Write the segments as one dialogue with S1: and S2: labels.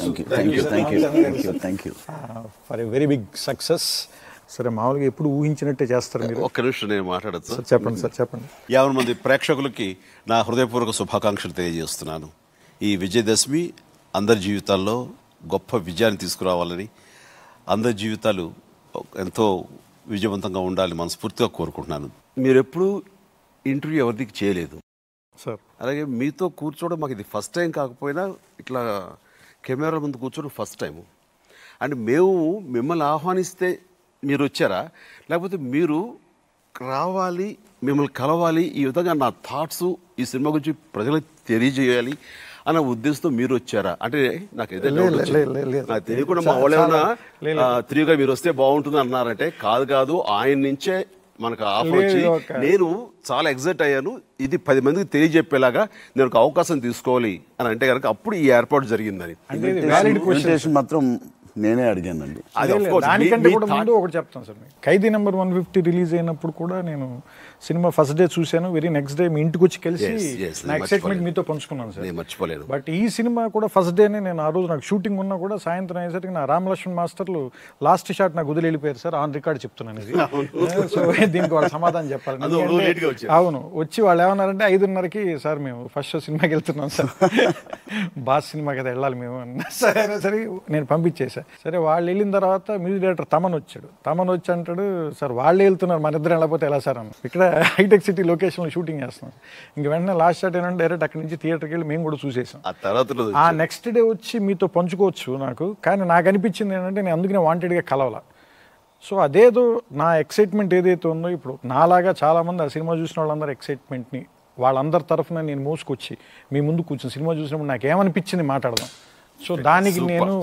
S1: thank you thank you thank thank you thank you for a very big success సరే మామూలుగా ఎప్పుడు ఊహించినట్టే చేస్తారు మీరు
S2: ఒక్క నిమిషం నేను మాట్లాడచ్చు సార్ చెప్పండి సార్ చెప్పండి యాభై మంది ప్రేక్షకులకి నా హృదయపూర్వక శుభాకాంక్షలు తెలియజేస్తున్నాను ఈ విజయదశమి అందరి జీవితాల్లో గొప్ప విజయాన్ని తీసుకురావాలని అందరి జీవితాలు ఎంతో విజయవంతంగా ఉండాలి మనస్ఫూర్తిగా కోరుకుంటున్నాను మీరు ఎప్పుడు ఇంటర్వ్యూ ఎవరికి చేయలేదు సార్ అలాగే మీతో కూర్చోవడం మాకు ఇది ఫస్ట్ టైం కాకపోయినా ఇట్లా కెమెరా ముందు కూర్చోవడం ఫస్ట్ టైము అండ్ మేము మిమ్మల్ని ఆహ్వానిస్తే మీరు వచ్చారా లేకపోతే మీరు రావాలి మిమ్మల్ని కలవాలి ఈ విధంగా నా థాట్స్ ఈ సినిమా గురించి ప్రజలకు తెలియజేయాలి అన్న ఉద్దేశంతో మీరు వచ్చారా అంటే నాకు తెలియకుండా మా వాళ్ళు ఏమన్నా త్రీగా మీరు వస్తే బాగుంటుంది అన్నారంటే కాదు కాదు ఆయన నుంచే మనకు ఆఫర్ వచ్చి నేను చాలా ఎగ్జైట్ అయ్యాను ఇది పది మందికి తెలియజెప్పేలాగా నేను ఒక అవకాశం తీసుకోవాలి అని అంటే కనుక అప్పుడు ఈ ఏర్పాటు జరిగిందని మాత్రం నేనే అడిగానండి దానికంటే కూడా ముందు ఒకటి చెప్తాను sir
S1: Khaidi number one fifty release అయినప్పుడు కూడా నేను సినిమా ఫస్ట్ డే చూశాను వెరీ నెక్స్ట్ డే మీ ఇంటికి వచ్చి కలిసి నా ఎక్సైట్మెంట్ మీతో పంచుకున్నాను సార్ మర్చిపోలేదు బట్ ఈ సినిమా కూడా ఫస్ట్ డేనే నేను ఆ రోజు నాకు షూటింగ్ ఉన్నా కూడా సాయంత్రం అయ్యేసరికి నా రామలక్ష్మణ్ మాస్టర్లు లాస్ట్ షాట్ నాకు వదిలి వెళ్ళిపోయారు సార్ ఆన్ రికార్డ్ చెప్తున్నాను సో దీనికి వాళ్ళు సమాధానం చెప్పాలి అవును వచ్చి వాళ్ళు ఏమన్నారంటే ఐదున్నరకి సార్ మేము ఫస్ట్ షో సినిమాకి వెళ్తున్నాం సార్ బాస్ సినిమాకి కదా వెళ్ళాలి మేము సరే సరే నేను పంపించేసా సరే వాళ్ళు వెళ్ళిన తర్వాత మ్యూజిక్ డైరెక్టర్ తమన్ వచ్చాడు తమన్ వచ్చి అంటాడు సార్ వాళ్ళు వెళ్తున్నారు మన ఇద్దరు వెళ్ళకపోతే ఎలా సార్ అన్న ఇక్కడ హైటెక్ సిటీ లొకేషన్లో షూటింగ్ చేస్తున్నాం ఇంక వెంటనే లాస్ట్ షాట్ ఏంటంటే డైరెక్ట్ అక్కడి నుంచి థియేటర్కి వెళ్ళి మేము కూడా చూసేసాం ఆ
S2: తర్వాత ఆ
S1: నెక్స్ట్ డే వచ్చి మీతో పంచుకోవచ్చు నాకు కానీ నాకు అనిపించింది ఏంటంటే నేను అందుకనే వాంటెడ్గా కలవాల సో అదేదో నా ఎక్సైట్మెంట్ ఏదైతే ఉందో ఇప్పుడు నాలాగా చాలామంది ఆ సినిమా చూసిన వాళ్ళందరూ ఎక్సైట్మెంట్ని వాళ్ళందరి తరఫున నేను మోసుకొచ్చి మీ ముందు కూర్చుని సినిమా చూసినప్పుడు నాకు ఏమనిపించింది మాట్లాడదాం సో దానికి నేను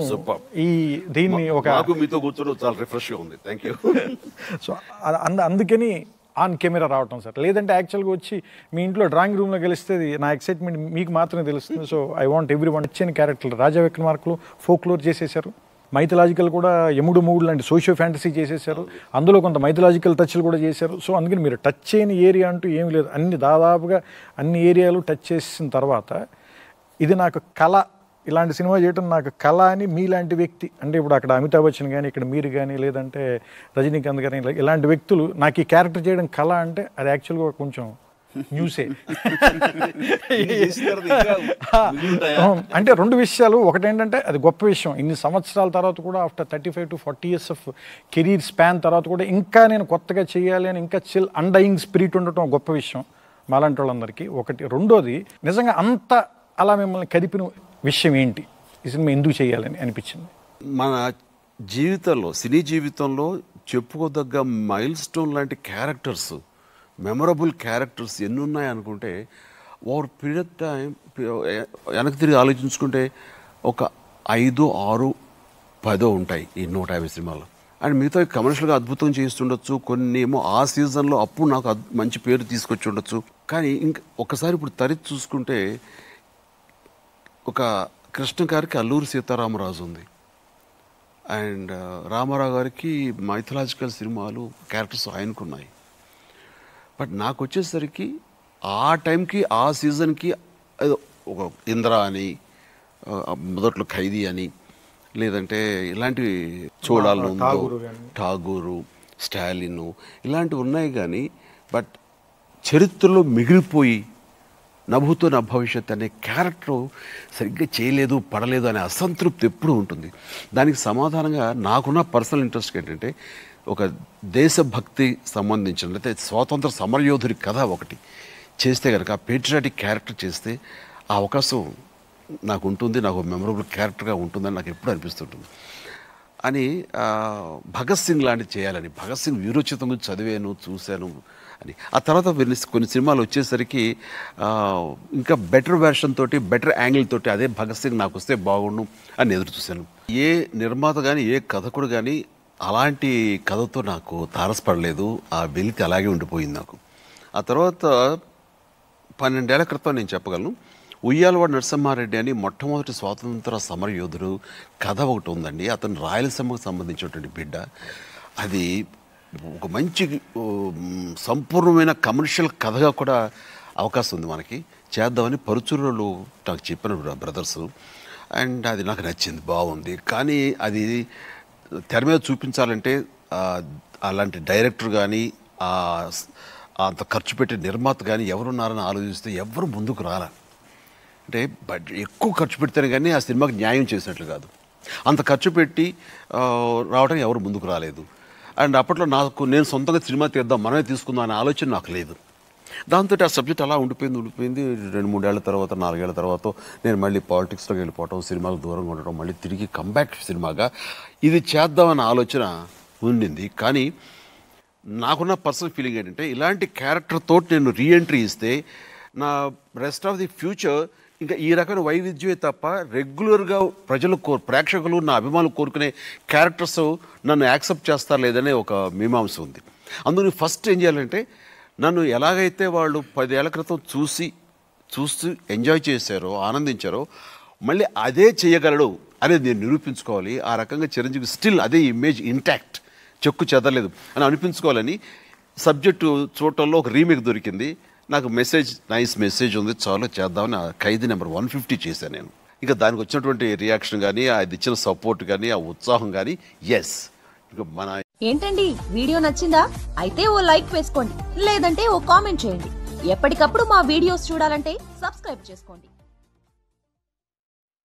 S2: ఈ దీన్ని ఒక మీతో కూర్చోవడం చాలా రిఫ్రెష్గా ఉంది థ్యాంక్ యూ
S1: సో అంద అందుకని ఆన్ కెమెరా రావటం సార్ లేదంటే యాక్చువల్గా వచ్చి మీ ఇంట్లో డ్రాయింగ్ రూమ్లో గెలిస్తే నా ఎక్సైట్మెంట్ మీకు మాత్రమే తెలుస్తుంది so I want every one వచ్చిన క్యారెక్టర్లు రాజా విక్రమార్కులు ఫోక్లోర్ చేసేసారు మైథలాజికల్ కూడా ఎముడు మూడు లాంటి సోషియో ఫ్యాంటసీ చేసేసారు అందులో కొంత మైథలాజికల్ టచ్లు కూడా చేశారు సో అందుకని మీరు టచ్ చేయని ఏరియా అంటూ ఏమి లేదు అన్ని దాదాపుగా అన్ని ఏరియాలు టచ్ చేసిన తర్వాత ఇది నాకు కళ ఇలాంటి సినిమా చేయటం నాకు కళ అని మీలాంటి వ్యక్తి అంటే ఇప్పుడు అక్కడ అమితాబ్ బచ్చన్ కానీ ఇక్కడ మీరు కానీ లేదంటే రజనీకాంత్ కానీ ఇలాంటి వ్యక్తులు నాకు ఈ క్యారెక్టర్ చేయడం కళ అంటే అది యాక్చువల్గా కొంచెం న్యూసే అంటే రెండు విషయాలు ఒకటేంటంటే అది గొప్ప విషయం ఇన్ని సంవత్సరాల తర్వాత కూడా after thirty five to forty years of career span తర్వాత కూడా ఇంకా నేను కొత్తగా చేయాలి అని ఇంకా చిల్ అండయింగ్ స్పిరిట్ ఉండటం గొప్ప విషయం మాలాంటి వాళ్ళందరికీ ఒకటి రెండోది నిజంగా అంత అలా మిమ్మల్ని కదిపిన విషయం ఏంటి ఈ సినిమా ఎందుకు చేయాలని అనిపించింది
S2: మన జీవితంలో సినీ జీవితంలో చెప్పుకోదగ్గ మైల్ స్టోన్ లాంటి క్యారెక్టర్స్ మెమరబుల్ క్యారెక్టర్స్ ఎన్ని ఉన్నాయనుకుంటే ఓవర్ పీరియడ్ టైం వెనక్కి తిరిగి ఆలోచించుకుంటే ఒక ఐదు ఆరు పదో ఉంటాయి ఈ నూట యాభై సినిమాలు అండ్ మిగతా కమర్షియల్గా అద్భుతం చేస్తుండొచ్చు కొన్ని ఏమో ఆ సీజన్లో అప్పుడు నాకు మంచి పేరు తీసుకొచ్చి ఉండొచ్చు కానీ ఇంకా ఒకసారి ఇప్పుడు తరి చూసుకుంటే ఒక కృష్ణ గారికి అల్లూరి సీతారామరాజు ఉంది అండ్ రామారావు గారికి మైథలాజికల్ సినిమాలు క్యారెక్టర్స్ ఉన్నాయి బట్ నాకు వచ్చేసరికి ఆ టైంకి ఆ సీజన్కి ఒక ఇంద్ర అని మొదట్లో ఖైదీ అని లేదంటే ఇలాంటి చూడాలను ఠాగూరు స్టాలిన్ ఇలాంటివి ఉన్నాయి కానీ బట్ చరిత్రలో మిగిలిపోయి నవ్వుతో నా భవిష్యత్ అనే క్యారెక్టర్ సరిగ్గా చేయలేదు పడలేదు అనే అసంతృప్తి ఎప్పుడూ ఉంటుంది దానికి సమాధానంగా నాకున్న పర్సనల్ ఇంట్రెస్ట్ ఏంటంటే ఒక దేశభక్తి సంబంధించిన అయితే స్వాతంత్ర సమరయోధుడి కథ ఒకటి చేస్తే కనుక పేట్రియాటిక్ క్యారెక్టర్ చేస్తే ఆ అవకాశం నాకు ఉంటుంది నాకు మెమరబుల్ క్యారెక్టర్గా ఉంటుందని నాకు ఎప్పుడు అనిపిస్తుంటుంది అని భగత్ సింగ్ లాంటివి చేయాలని భగత్ సింగ్ విరోచితంగా చదివాను చూశాను అని ఆ తర్వాత వీళ్ళు కొన్ని సినిమాలు వచ్చేసరికి ఇంకా బెటర్ వెర్షన్ తోటి బెటర్ యాంగిల్ తోటి అదే భగత్ సింగ్ నాకు వస్తే బాగుండు అని ఎదురు చూశాను ఏ నిర్మాత కానీ ఏ కథకుడు కానీ అలాంటి కథతో నాకు తారసపడలేదు ఆ వెలితి అలాగే ఉండిపోయింది నాకు ఆ తర్వాత పన్నెండేళ్ల క్రితం నేను చెప్పగలను ఉయ్యాలవాడ నరసింహారెడ్డి అని మొట్టమొదటి స్వాతంత్ర యోధుడు కథ ఒకటి ఉందండి అతను రాయలసీమకు సంబంధించినటువంటి బిడ్డ అది ఒక మంచి సంపూర్ణమైన కమర్షియల్ కథగా కూడా అవకాశం ఉంది మనకి చేద్దామని పరుచురులు నాకు చెప్పిన బ్రదర్స్ అండ్ అది నాకు నచ్చింది బాగుంది కానీ అది తెర మీద చూపించాలంటే అలాంటి డైరెక్టర్ కానీ అంత ఖర్చు పెట్టే నిర్మాత కానీ ఎవరున్నారని ఆలోచిస్తే ఎవరు ముందుకు రాలి అంటే బడ్జెట్ ఎక్కువ ఖర్చు పెడితేనే కానీ ఆ సినిమాకి న్యాయం చేసినట్లు కాదు అంత ఖర్చు పెట్టి రావడం ఎవరు ముందుకు రాలేదు అండ్ అప్పట్లో నాకు నేను సొంతంగా సినిమా తీద్దాం మనమే తీసుకుందాం అనే ఆలోచన నాకు లేదు దాంతో ఆ సబ్జెక్ట్ అలా ఉండిపోయింది ఉండిపోయింది రెండు మూడేళ్ల తర్వాత నాలుగేళ్ల తర్వాత నేను మళ్ళీ పాలిటిక్స్లోకి వెళ్ళిపోవటం సినిమాలకు దూరంగా ఉండటం మళ్ళీ తిరిగి కంబ్యాక్ సినిమాగా ఇది చేద్దామన్న ఆలోచన ఉండింది కానీ నాకున్న పర్సనల్ ఫీలింగ్ ఏంటంటే ఇలాంటి క్యారెక్టర్తో నేను రీఎంట్రీ ఇస్తే నా రెస్ట్ ఆఫ్ ది ఫ్యూచర్ ఇంకా ఈ రకమైన వైవిధ్యమే తప్ప రెగ్యులర్గా ప్రజలు కోరు ప్రేక్షకులు నా అభిమానులు కోరుకునే క్యారెక్టర్స్ నన్ను యాక్సెప్ట్ చేస్తారు లేదనే ఒక మీమాంస ఉంది అందుకని ఫస్ట్ ఏం చేయాలంటే నన్ను ఎలాగైతే వాళ్ళు పదేళ్ల క్రితం చూసి చూస్తూ ఎంజాయ్ చేశారో ఆనందించారో మళ్ళీ అదే చేయగలడు అనేది నేను నిరూపించుకోవాలి ఆ రకంగా చిరంజీవి స్టిల్ అదే ఇమేజ్ ఇంటాక్ట్ చెక్కు చెదరలేదు అని అనిపించుకోవాలని సబ్జెక్టు చూడటంలో ఒక రీమేక్ దొరికింది నాకు మెసేజ్ నైస్ మెసేజ్ ఉంది చాలా చేద్దామని ఖైదీ నెంబర్ వన్ ఫిఫ్టీ చేశాను నేను ఇంకా దానికి వచ్చినటువంటి రియాక్షన్ కానీ అది ఇచ్చిన సపోర్ట్ కానీ ఆ ఉత్సాహం కానీ ఎస్ మన
S1: ఏంటండి వీడియో నచ్చిందా అయితే ఓ లైక్ వేసుకోండి లేదంటే ఓ కామెంట్ చేయండి ఎప్పటికప్పుడు మా వీడియోస్ చూడాలంటే సబ్స్క్రైబ్ చేసుకోండి